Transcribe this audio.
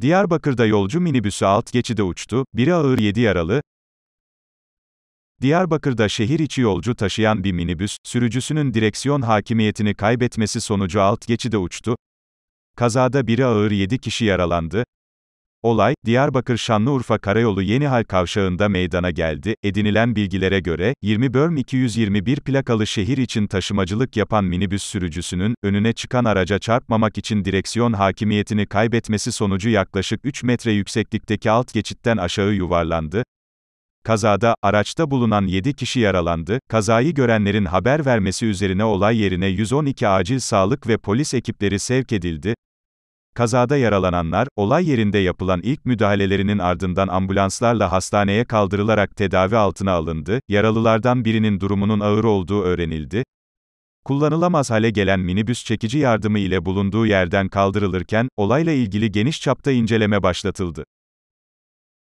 Diyarbakır'da yolcu minibüsü alt geçide uçtu, biri ağır 7 yaralı. Diyarbakır'da şehir içi yolcu taşıyan bir minibüs, sürücüsünün direksiyon hakimiyetini kaybetmesi sonucu alt geçide uçtu. Kazada biri ağır 7 kişi yaralandı. Olay, Diyarbakır-Şanlıurfa Karayolu Yeni Hal Kavşağı'nda meydana geldi. Edinilen bilgilere göre, 20 Börm 221 plakalı şehir için taşımacılık yapan minibüs sürücüsünün, önüne çıkan araca çarpmamak için direksiyon hakimiyetini kaybetmesi sonucu yaklaşık 3 metre yükseklikteki alt geçitten aşağı yuvarlandı. Kazada, araçta bulunan 7 kişi yaralandı, kazayı görenlerin haber vermesi üzerine olay yerine 112 acil sağlık ve polis ekipleri sevk edildi, Kazada yaralananlar, olay yerinde yapılan ilk müdahalelerinin ardından ambulanslarla hastaneye kaldırılarak tedavi altına alındı, yaralılardan birinin durumunun ağır olduğu öğrenildi. Kullanılamaz hale gelen minibüs çekici yardımı ile bulunduğu yerden kaldırılırken, olayla ilgili geniş çapta inceleme başlatıldı.